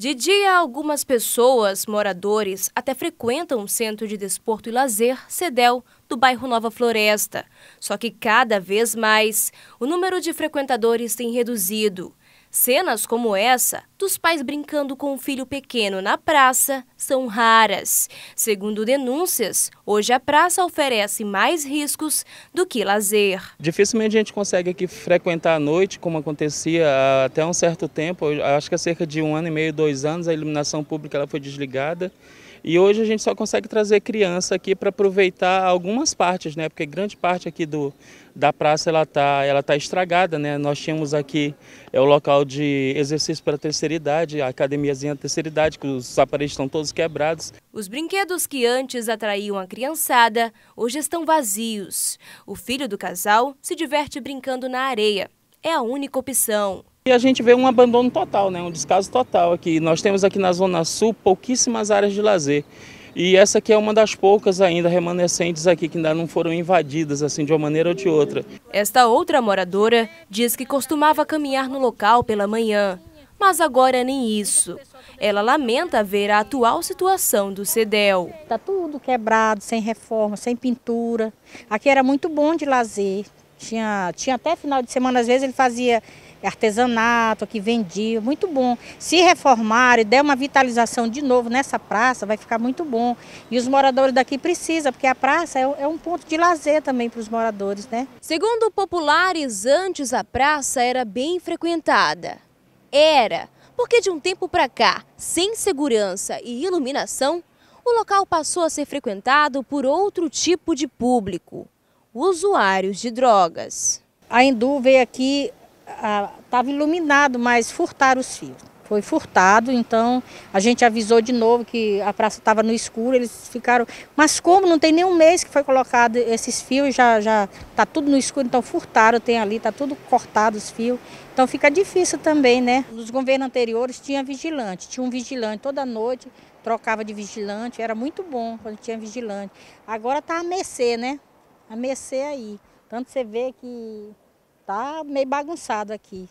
De dia, algumas pessoas, moradores, até frequentam o Centro de Desporto e Lazer, CEDEL, do bairro Nova Floresta. Só que cada vez mais, o número de frequentadores tem reduzido. Cenas como essa, dos pais brincando com um filho pequeno na praça, são raras. Segundo denúncias, hoje a praça oferece mais riscos do que lazer. Dificilmente a gente consegue aqui frequentar à noite, como acontecia até um certo tempo, acho que há cerca de um ano e meio, dois anos, a iluminação pública ela foi desligada. E hoje a gente só consegue trazer criança aqui para aproveitar algumas partes, né? Porque grande parte aqui do, da praça ela está ela tá estragada, né? Nós tínhamos aqui é o local local de exercício para a terceira idade, a academiazinha da terceira idade, que os aparelhos estão todos quebrados. Os brinquedos que antes atraíam a criançada, hoje estão vazios. O filho do casal se diverte brincando na areia. É a única opção. E a gente vê um abandono total, né? um descaso total aqui. Nós temos aqui na Zona Sul pouquíssimas áreas de lazer. E essa aqui é uma das poucas ainda remanescentes aqui que ainda não foram invadidas assim de uma maneira ou de outra. Esta outra moradora diz que costumava caminhar no local pela manhã, mas agora nem isso. Ela lamenta ver a atual situação do CEDEL. Está tudo quebrado, sem reforma, sem pintura. Aqui era muito bom de lazer. Tinha, tinha até final de semana, às vezes ele fazia artesanato, aqui vendia, muito bom. Se reformar e der uma vitalização de novo nessa praça, vai ficar muito bom. E os moradores daqui precisam, porque a praça é, um é ponto de lazer também para os moradores, né? Segundo populares, antes a praça era bem frequentada. Era, porque de um tempo para cá, sem segurança e iluminação, o local passou a ser frequentado por outro tipo de público, usuários de drogas. A Hindu veio aqui estava iluminado, mas furtaram os fios. Foi furtado, então a gente avisou de novo que a praça estava no escuro, eles ficaram. Mas como não tem nenhum mês que foi colocado esses fios, já já está tudo no escuro, então furtaram, tem ali, está tudo cortado os fios. Então fica difícil também, né? Nos governos anteriores tinha vigilante, tinha um vigilante toda noite, trocava de vigilante, era muito bom quando tinha vigilante. Agora está a mercê, né? A mercê aí. Tanto você vê que Tá meio bagunçado aqui.